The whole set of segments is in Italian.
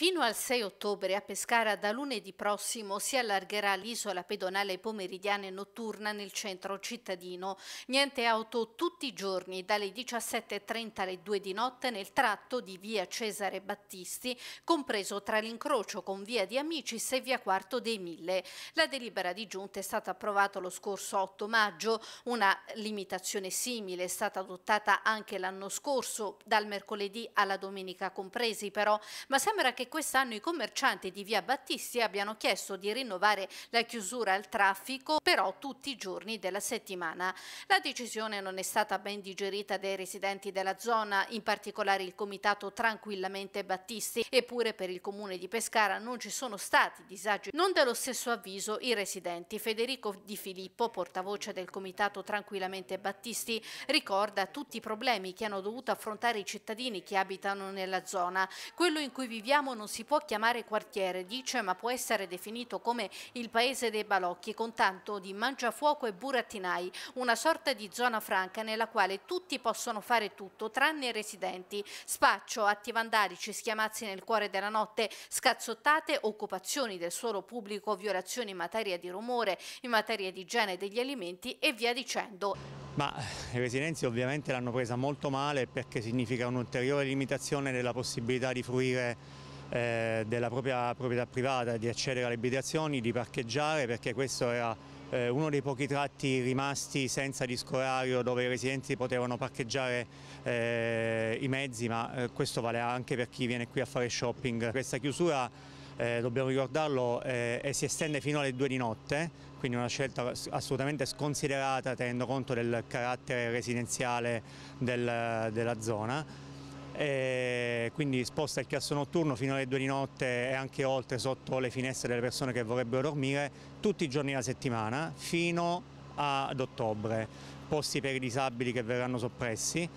Fino al 6 ottobre a Pescara da lunedì prossimo si allargherà l'isola pedonale pomeridiana e notturna nel centro cittadino. Niente auto tutti i giorni dalle 17.30 alle 2 di notte nel tratto di via Cesare Battisti, compreso tra l'incrocio con via di Amicis e via Quarto dei Mille. La delibera di giunta è stata approvata lo scorso 8 maggio, una limitazione simile è stata adottata anche l'anno scorso, dal mercoledì alla domenica compresi però, ma sembra che quest'anno i commercianti di via Battisti abbiano chiesto di rinnovare la chiusura al traffico però tutti i giorni della settimana. La decisione non è stata ben digerita dai residenti della zona, in particolare il comitato Tranquillamente Battisti, eppure per il comune di Pescara non ci sono stati disagi. Non dello stesso avviso i residenti. Federico Di Filippo, portavoce del comitato Tranquillamente Battisti, ricorda tutti i problemi che hanno dovuto affrontare i cittadini che abitano nella zona. Quello in cui viviamo non si può chiamare quartiere, dice, ma può essere definito come il paese dei balocchi, con tanto di mangiafuoco e burattinai, una sorta di zona franca nella quale tutti possono fare tutto, tranne i residenti. Spaccio, atti vandalici, schiamazzi nel cuore della notte, scazzottate, occupazioni del suolo pubblico, violazioni in materia di rumore, in materia di igiene degli alimenti e via dicendo. Ma eh, i residenzi ovviamente l'hanno presa molto male perché significa un'ulteriore limitazione della possibilità di fruire eh, della propria proprietà privata, di accedere alle abitazioni, di parcheggiare perché questo era eh, uno dei pochi tratti rimasti senza disco orario dove i residenti potevano parcheggiare eh, i mezzi ma eh, questo vale anche per chi viene qui a fare shopping. Questa chiusura eh, dobbiamo ricordarlo, eh, e si estende fino alle 2 di notte, quindi una scelta assolutamente sconsiderata tenendo conto del carattere residenziale del, della zona. Eh, quindi sposta il chiasso notturno fino alle 2 di notte e anche oltre sotto le finestre delle persone che vorrebbero dormire tutti i giorni della settimana fino ad ottobre, posti per i disabili che verranno soppressi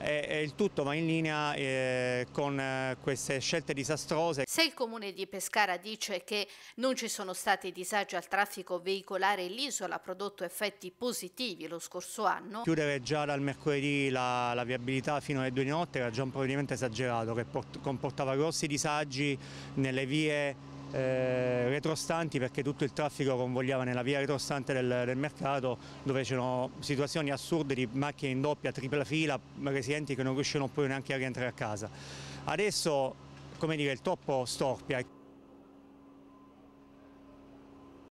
e, e il tutto va in linea eh, con eh, queste scelte disastrose. Se il comune di Pescara dice che non ci sono stati disagi al traffico veicolare, l'isola ha prodotto effetti positivi lo scorso anno. Chiudere già dal mercoledì la, la viabilità fino alle due di notte era già un provvedimento esagerato che comportava grossi disagi nelle vie eh, retrostanti perché tutto il traffico convogliava nella via retrostante del, del mercato dove c'erano situazioni assurde di macchine in doppia, tripla fila, residenti che non riuscivano poi neanche a rientrare a casa. Adesso come dire, il toppo storpia.